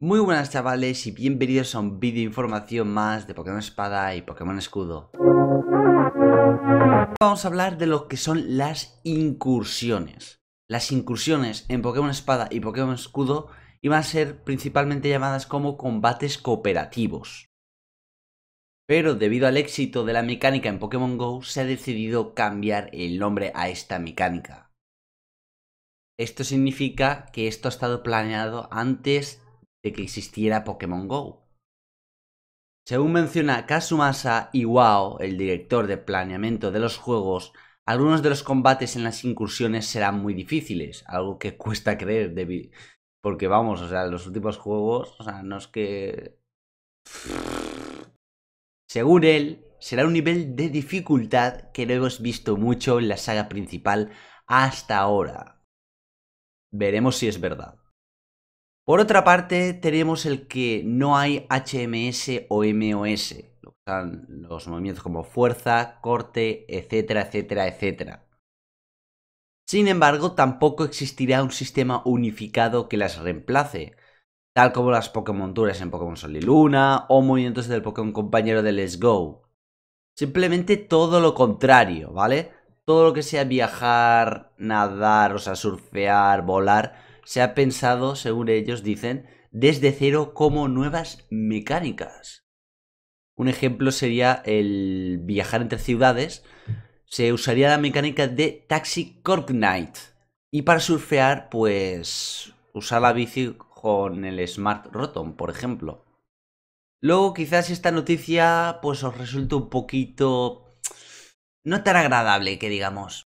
Muy buenas chavales y bienvenidos a un vídeo de información más de Pokémon Espada y Pokémon Escudo. Vamos a hablar de lo que son las incursiones. Las incursiones en Pokémon Espada y Pokémon Escudo iban a ser principalmente llamadas como combates cooperativos. Pero debido al éxito de la mecánica en Pokémon GO se ha decidido cambiar el nombre a esta mecánica. Esto significa que esto ha estado planeado antes de que existiera Pokémon Go. Según menciona Kazumasa Iwao, el director de planeamiento de los juegos, algunos de los combates en las incursiones serán muy difíciles, algo que cuesta creer, porque vamos, o sea, los últimos juegos, o sea, no es que... Según él, será un nivel de dificultad que no hemos visto mucho en la saga principal hasta ahora. Veremos si es verdad. Por otra parte, tenemos el que no hay HMS o MOS, los movimientos como fuerza, corte, etcétera, etcétera, etcétera. Sin embargo, tampoco existirá un sistema unificado que las reemplace, tal como las Pokémon duras en Pokémon Sol y Luna o movimientos del Pokémon compañero de Let's Go. Simplemente todo lo contrario, ¿vale? Todo lo que sea viajar, nadar, o sea, surfear, volar, se ha pensado, según ellos dicen, desde cero como nuevas mecánicas. Un ejemplo sería el viajar entre ciudades. Se usaría la mecánica de Taxi Knight. Y para surfear, pues usar la bici con el Smart Rotom, por ejemplo. Luego quizás esta noticia pues os resulte un poquito... no tan agradable que digamos.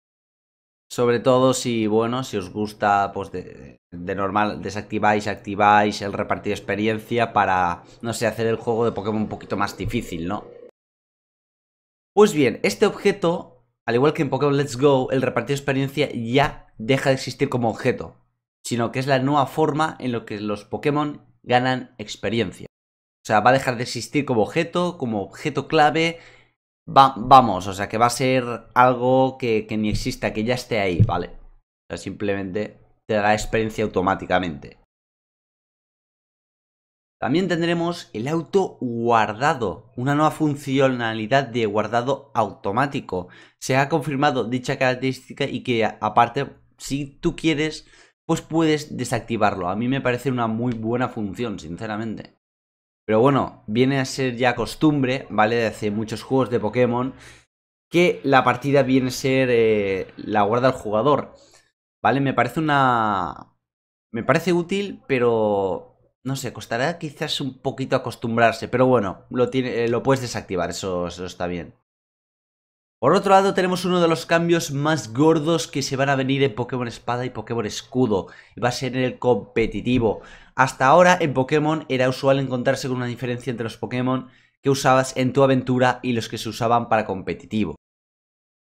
Sobre todo si, bueno, si os gusta, pues de, de, normal desactiváis, activáis el repartir experiencia para, no sé, hacer el juego de Pokémon un poquito más difícil, ¿no? Pues bien, este objeto, al igual que en Pokémon Let's Go, el repartir experiencia ya deja de existir como objeto, sino que es la nueva forma en la que los Pokémon ganan experiencia. O sea, va a dejar de existir como objeto, como objeto clave vamos, o sea, que va a ser algo que, que, ni exista, que ya esté ahí, ¿vale? O sea, simplemente te da experiencia automáticamente. También tendremos el auto guardado, una nueva funcionalidad de guardado automático. Se ha confirmado dicha característica y que aparte, si tú quieres, pues puedes desactivarlo. A mí me parece una muy buena función, sinceramente. Pero bueno, viene a ser ya costumbre, ¿vale? De hace muchos juegos de Pokémon, que la partida viene a ser eh, la guarda del jugador, ¿vale? Me parece una... Me parece útil, pero... No sé, costará quizás un poquito acostumbrarse, pero bueno, lo, tiene, eh, lo puedes desactivar, eso, eso está bien. Por otro lado tenemos uno de los cambios más gordos que se van a venir en Pokémon Espada y Pokémon Escudo, y va a ser en el competitivo. Hasta ahora en Pokémon era usual encontrarse con una diferencia entre los Pokémon que usabas en tu aventura y los que se usaban para competitivo.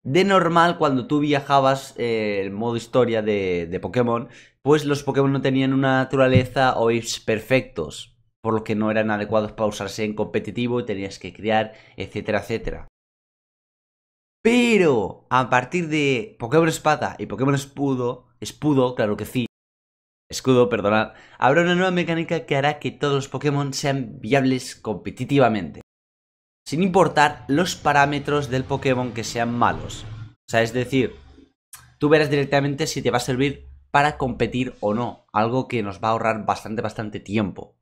De normal, cuando tú viajabas en eh, el modo historia de, Pokémon, pues los Pokémon no tenían una naturaleza o ifs perfectos, por lo que no eran adecuados para usarse en competitivo, y tenías que criar, etcétera, etcétera. Pero a partir de Pokémon Espada y Pokémon Espudo, Escudo, claro que sí, Escudo, perdonad, habrá una nueva mecánica que hará que todos los Pokémon sean viables competitivamente, sin importar los parámetros del Pokémon que sean malos. O sea, es decir, tú verás directamente si te va a servir para competir o no, algo que nos va a ahorrar bastante, bastante tiempo.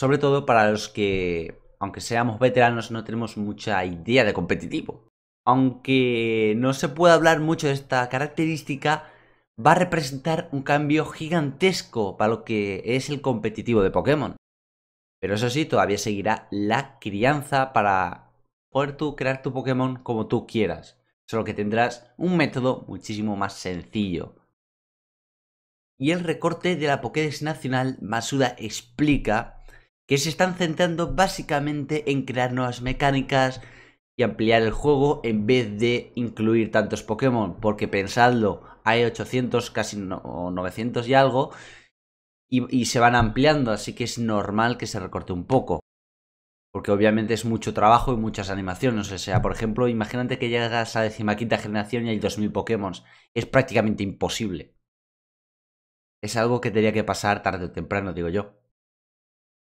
Sobre todo para los que, aunque seamos veteranos, no tenemos mucha idea de competitivo aunque no se pueda hablar mucho de esta característica, va a representar un cambio gigantesco para lo que es el competitivo de Pokémon. Pero eso sí, todavía seguirá la crianza para poder tú crear tu Pokémon como tú quieras, solo que tendrás un método muchísimo más sencillo. Y el recorte de la Pokédex Nacional, Masuda explica que se están centrando básicamente en crear nuevas mecánicas, ampliar el juego en vez de incluir tantos Pokémon, porque pensadlo, hay 800, casi 900 y algo, y, se van ampliando, así que es normal que se recorte un poco. Porque obviamente es mucho trabajo y muchas animaciones. O sea, por ejemplo, imagínate que llegas a la decimaquinta generación y hay 2000 Pokémon. Es prácticamente imposible. Es algo que tendría que pasar tarde o temprano, digo yo.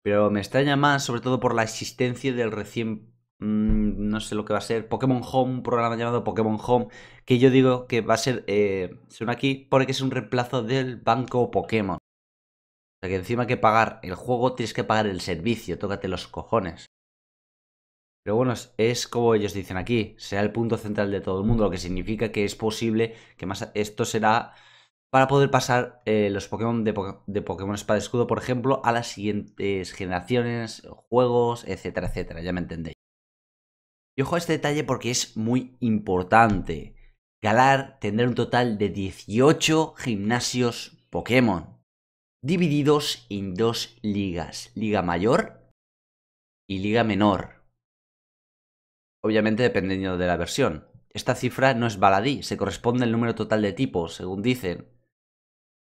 Pero me extraña más, sobre todo por la existencia del recién Mm, no sé lo que va a ser, Pokémon Home, un programa llamado Pokémon Home, que yo digo que va a ser, eh, aquí, porque es un reemplazo del banco Pokémon. O sea que encima que pagar el juego, tienes que pagar el servicio, tócate los cojones. Pero bueno, es como ellos dicen aquí, será el punto central de todo el mundo, lo que significa que es posible que más esto será para poder pasar eh, los Pokémon de, de, Pokémon Espada Escudo, por ejemplo, a las siguientes generaciones, juegos, etcétera, etcétera, ya me entendéis. Y ojo a este detalle porque es muy importante. Galar tendrá un total de 18 gimnasios Pokémon, divididos en dos ligas, Liga Mayor y Liga Menor. Obviamente dependiendo de la versión. Esta cifra no es baladí, se corresponde al número total de tipos, según dicen.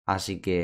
Así que